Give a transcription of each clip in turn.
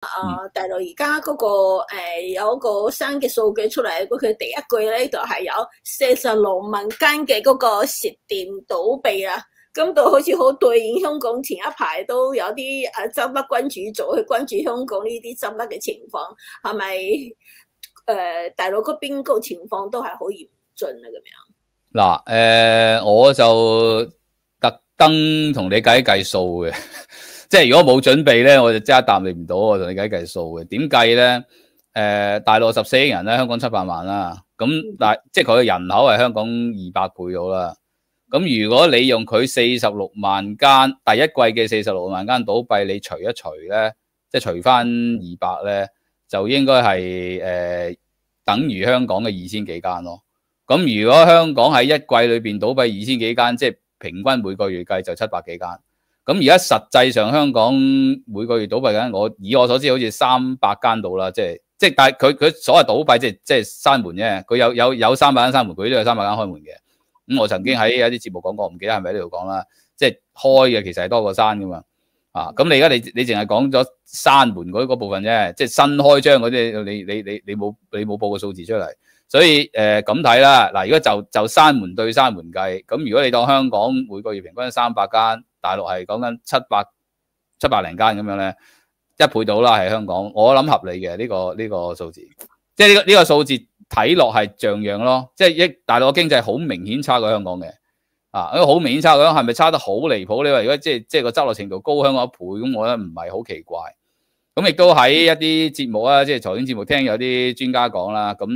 啊！大陆而家嗰个诶，有个新嘅数据出嚟，佢第一句咧就系有四十六万间嘅嗰个食店倒闭啦。咁就好似好对应香港前一排都有啲诶执笠君主组去关注香港呢啲执笠嘅情况，系咪诶？大陆嗰边个情况都系好严峻啊？咁样嗱，诶，我就特登同你计计数嘅。即係如果冇準備咧，我就真係答你唔到。我同你计計數嘅點計咧？誒，大陸十四億人咧，香港七百萬啦。咁但即係佢嘅人口係香港二百倍到啦。咁如果你用佢四十六萬間第一季嘅四十六萬間倒閉，你除一除咧，即係除翻二百咧，就應該係诶等於香港嘅二千幾間咯。咁如果香港喺一季裏边倒閉二千幾間，即係平均每個月計就七百幾間。咁而家實際上香港每個月倒閉緊，我以我所知好似三百間到啦，即係即係，但係佢佢所謂倒閉即係即係關門啫。佢有有有三百間閂門，佢都有三百間開門嘅。咁我曾經喺一啲節目講過，唔記得係咪呢度講啦，即係開嘅其實係多過閂噶嘛。啊，咁你而家你你淨係講咗閂門嗰部分啫，即係新開張嗰啲，你你你你冇你冇報個數字出嚟。所以誒咁睇啦，嗱，如果就就關門對閂門計，咁如果你當香港每個月平均三百間。大陸係講緊七百七百零間咁樣咧，一倍到啦，係香港。我諗合理嘅呢個呢個數字，即係呢個呢個數字睇落係像樣咯。即係一大陸嘅經濟好明顯差過香港嘅，啊，好明顯差港，係咪差得好離譜？你話如果即係即係個執落程度高香港一倍，咁我覺得唔係好奇怪。咁亦都喺一啲節目啊，即係財經節目聽有啲專家講啦。咁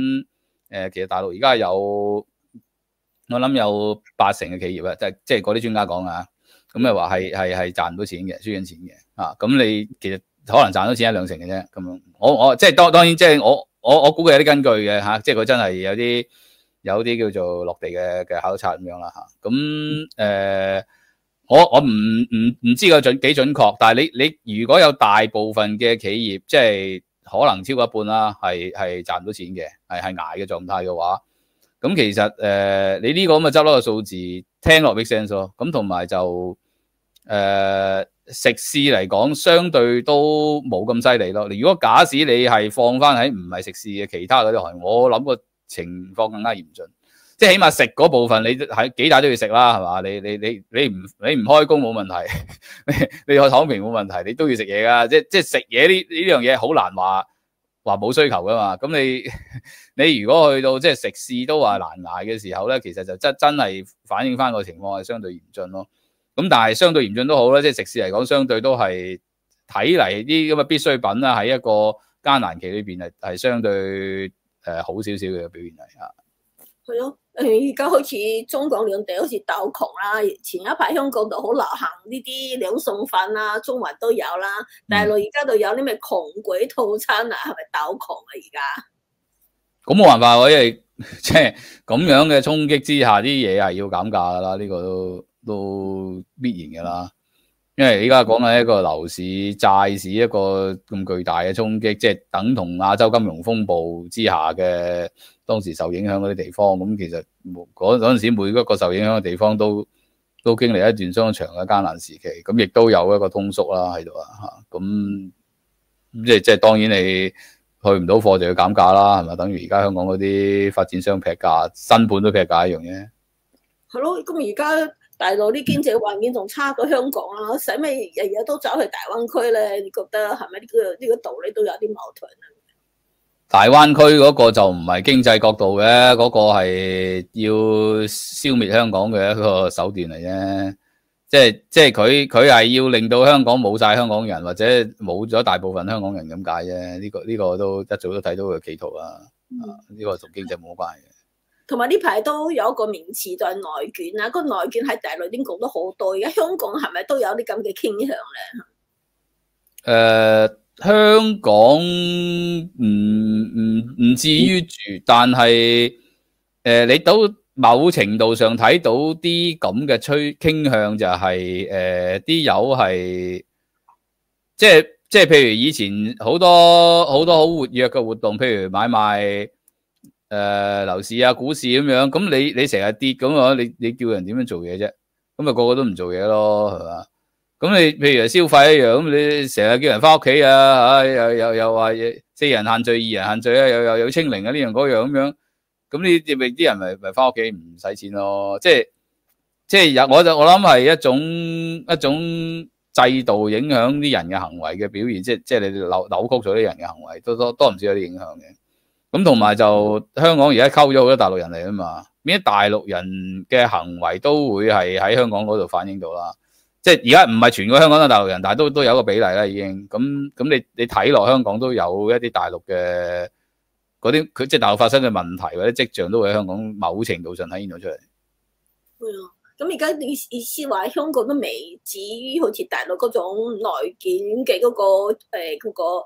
誒，其實大陸而家有我諗有八成嘅企業啊，即係即系嗰啲專家講啊。咁咪話係係係賺唔到錢嘅，輸緊錢嘅啊！咁你其實可能賺到錢一兩成嘅啫。咁我我即係當當然即係我我我估計有啲根據嘅嚇，即係佢真係有啲有啲叫做落地嘅嘅考察咁樣啦嚇。咁誒，我我唔唔唔知個準幾準確，但係你你如果有大部分嘅企業即係可能超過一半啦，係係賺到錢嘅，係係捱嘅狀態嘅話，咁其實誒你呢個咁嘅執嗰個數字聽落 make sense 咯。咁同埋就诶，食肆嚟讲相对都冇咁犀利咯。如果假使你系放翻喺唔系食肆嘅其他嗰啲行我谂个情况更加严峻。即系起码食嗰部分，你喺几大都要食啦，系嘛？你你你你唔 你唔开工冇问题，你去躺平冇问题，你都要食嘢噶。即即系食嘢呢呢样嘢好难话话冇需求噶嘛。咁你 你如果去到即系食肆都话难捱嘅时候咧，其实就真真系反映翻个情况系相对严峻咯。咁但係相對嚴峻都好啦，即係食肆嚟講，相對都係睇嚟啲咁嘅必需品啦，喺一個艱難期裏邊係係相對誒好少少嘅表現嚟啊。係咯，誒而家好似中港兩地好似鬥窮啦。前一排香港度好流行呢啲兩餸飯啦，中環都有啦。大陸而家度有啲咩窮鬼套餐啊，係咪鬥窮啊？而家咁冇辦法喎，因為即係咁樣嘅衝擊之下，啲嘢係要減價噶啦，呢個都。都必然嘅啦，因为依家讲紧一个楼市、债市一个咁巨大嘅冲击，即系等同亚洲金融风暴之下嘅当时受影响嗰啲地方，咁其实嗰嗰阵时每一个受影响嘅地方都都经历一段相当长嘅艰难时期，咁亦都有一个通缩啦喺度啊，吓咁即系即系当然你去唔到货就要减价啦，系咪等于而家香港嗰啲发展商劈价、新盘都劈价一样啫？系咯，咁而家。大陸啲經濟環境仲差過香港啊，使咩日日都走去大灣區咧？你覺得係咪呢個呢個道理都有啲矛盾啊？大灣區嗰個就唔係經濟角度嘅，嗰個係要消滅香港嘅一個手段嚟啫。即係即係佢佢係要令到香港冇晒香港人，或者冇咗大部分香港人咁解啫。呢個呢個都一早都睇到佢企圖啦。啊，呢個同經濟冇關係嘅。同埋呢排都有個名詞就係內卷啦，個內卷喺大陸經講得好多，而家香港係咪都有啲咁嘅傾向咧？誒，香港唔唔唔至於住，但係誒你都某程度上睇到啲咁嘅趨傾向，就係誒啲友係即係即係譬如以前好多好多好活躍嘅活動，譬如買賣。诶，楼市啊，股市咁样，咁你你成日跌咁啊，你你叫人点样做嘢啫？咁咪个个都唔做嘢咯，系嘛？咁你譬如消费一样，咁你成日叫人翻屋企啊，吓又又又话四人限聚、二人限聚啊，又又又清零啊，呢样嗰样咁样，咁你咪啲人咪咪翻屋企唔使钱咯，即系即系有我就我谂系一种一种制度影响啲人嘅行为嘅表现，即系即系你扭扭曲咗啲人嘅行为，都多多唔少有啲影响嘅。咁同埋就香港而家溝咗好多大陸人嚟啊嘛，啲大陸人嘅行為都會係喺香港嗰度反映到啦。即系而家唔係全個香港都大陸人，但係都都有個比例啦已經。咁咁你你睇落香港都有一啲大陸嘅嗰啲，佢即系大陸發生嘅問題或者跡象都會喺香港某程度上体现到出嚟。咁而家意意思話香港都未至於好似大陸嗰種內卷嘅嗰诶、誒嗰個。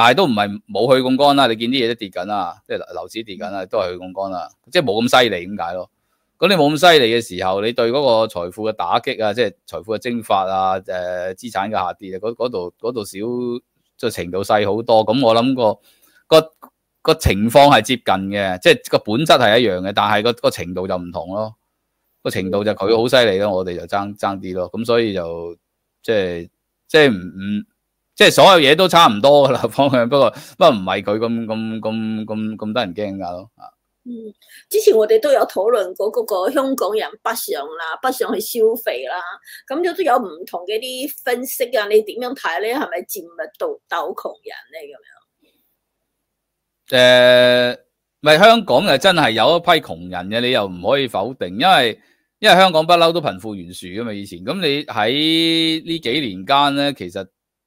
但系都唔系冇去咁乾啦，你見啲嘢都跌緊啦，即系樓市跌緊啦，都係去咁乾啦，即系冇咁犀利咁解咯。咁你冇咁犀利嘅時候，你對嗰個財富嘅打擊啊，即系財富嘅蒸發啊，誒資產嘅下跌啊，嗰嗰度嗰度少即系程度細好多。咁我諗個个个情況係接近嘅，即系個本質係一樣嘅，但係個个程度就唔同咯。個程度就佢好犀利咯，我哋就爭争啲咯。咁所以就即係即系唔唔。即係所有嘢都差唔多噶啦，方 向不過不過唔係佢咁咁咁咁咁得人驚㗎咯嗯，之前我哋都有討論嗰個香港人北上啦，北上去消費啦，咁都都有唔同嘅啲分析啊。你點樣睇咧？係咪漸物到斗窮人咧咁樣？誒，咪香港誒真係有一批窮人嘅，你又唔可以否定，因為因为香港不嬲都貧富懸殊啊嘛。以前咁你喺呢幾年間咧，其實～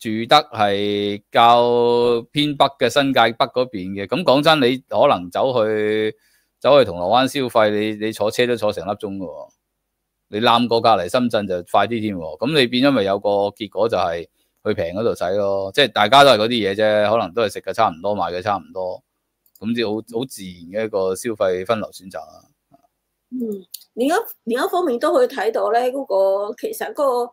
住得係較偏北嘅新界北嗰邊嘅，咁講真，你可能走去走去銅鑼灣消費，你你坐車都坐成粒鐘嘅喎，你攬過隔離深圳就快啲添喎，咁你變咗咪有個結果就係去平嗰度使咯，即係大家都係嗰啲嘢啫，可能都係食嘅差唔多，買嘅差唔多，咁即好好自然嘅一個消費分流選擇啊。嗯，另一另一方面都可以睇到咧，嗰個其實嗰個。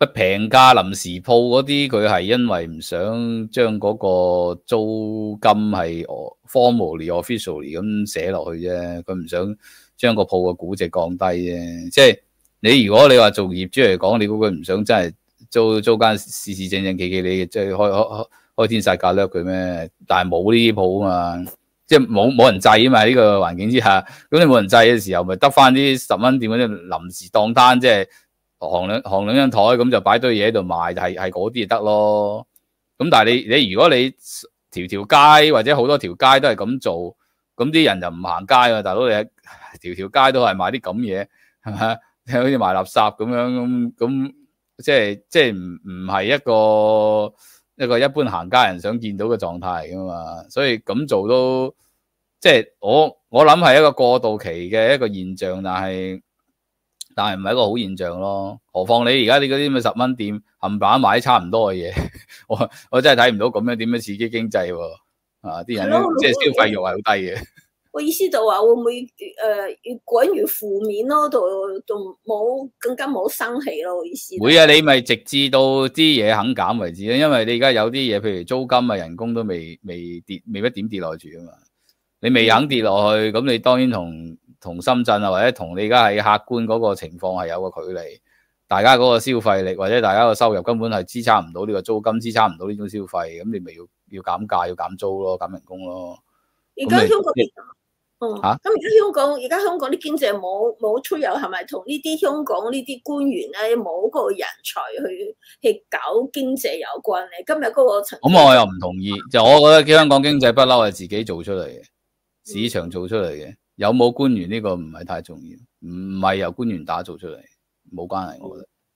不平價臨時鋪嗰啲，佢係因為唔想將嗰個租金係 officially r m a l l y o 咁寫落去啫，佢唔想將個鋪嘅估值降低啫。即係你如果你話做業主嚟講，你估佢唔想真係租租間市市正正企企你，即係開开开天晒价掠佢咩？但係冇呢啲鋪啊嘛，即係冇冇人制啊嘛，呢個環境之下，咁你冇人制嘅時候，咪得翻啲十蚊店嗰啲臨時档單，即係。行兩行两張台咁就擺堆嘢喺度賣，就係嗰啲得咯。咁但係你你如果你條條街或者好多條街都係咁做，咁啲人就唔行街啊！大佬你 條條街都係賣啲咁嘢，係咪？你 好似賣垃圾咁樣咁，即係即系唔唔係一個一个一般行街人想見到嘅狀態噶嘛？所以咁做都即係我我諗係一個過渡期嘅一個現象，但係。但係唔係一個好現象咯？何況你而家你嗰啲咪十蚊店冚板賣差唔多嘅嘢，我我真係睇唔到咁樣點樣刺激經濟喎？啊，啲人即係消費欲係好低嘅。我意思就話會唔會诶越滾越負面咯？就就冇更加冇生氣咯？意思。會啊！你咪直至到啲嘢肯減為止啊！因為你而家有啲嘢，譬如租金啊、人工都未未跌，未一點跌落住啊嘛。你未肯跌落去，咁你當然同。同深圳啊，或者同你而家系客觀嗰個情況係有個距離，大家嗰個消費力或者大家個收入根本係支撐唔到呢個租金，支撐唔到呢種消費，咁你咪要要減價，要減租咯，減人工咯。而家香港，咁而家香港，而家香港啲經濟冇冇出有係咪同呢啲香港呢啲官員咧冇個人才去去搞經濟有關咧？今日嗰個陳，咁我又唔同意，就我覺得香港經濟不嬲係自己做出嚟嘅，市場做出嚟嘅。有冇官員呢個唔係太重要，唔係由官員打造出嚟，冇關係，我覺得。